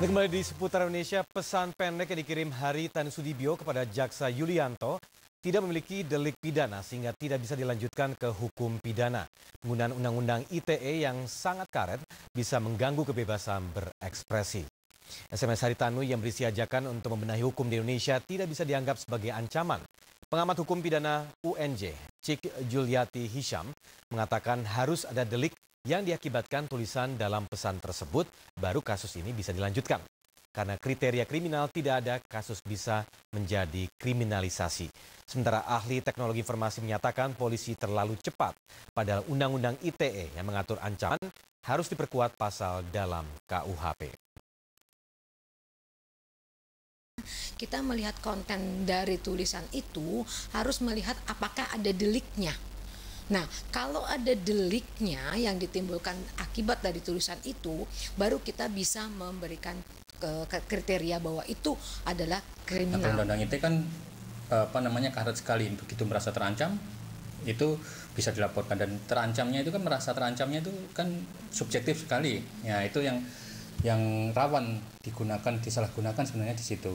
Anda kembali di Seputar Indonesia, pesan pendek yang dikirim Hari Haritan Sudibyo kepada Jaksa Yulianto tidak memiliki delik pidana sehingga tidak bisa dilanjutkan ke hukum pidana. Penggunaan Undang-Undang ITE yang sangat karet bisa mengganggu kebebasan berekspresi. SMS Hari Tanu yang berisi ajakan untuk membenahi hukum di Indonesia tidak bisa dianggap sebagai ancaman. Pengamat hukum pidana UNJ, Cik Juliati Hisham, mengatakan harus ada delik yang diakibatkan tulisan dalam pesan tersebut, baru kasus ini bisa dilanjutkan. Karena kriteria kriminal tidak ada, kasus bisa menjadi kriminalisasi. Sementara ahli teknologi informasi menyatakan polisi terlalu cepat, padahal Undang-Undang ITE yang mengatur ancaman harus diperkuat pasal dalam KUHP. Kita melihat konten dari tulisan itu harus melihat apakah ada deliknya. Nah, kalau ada deliknya yang ditimbulkan akibat dari tulisan itu, baru kita bisa memberikan eh, ke kriteria bahwa itu adalah kriminal. Nah, undang-undang itu kan eh, apa namanya karet sekali begitu merasa terancam itu bisa dilaporkan dan terancamnya itu kan merasa terancamnya itu kan subjektif sekali ya itu yang yang rawan digunakan disalahgunakan sebenarnya di situ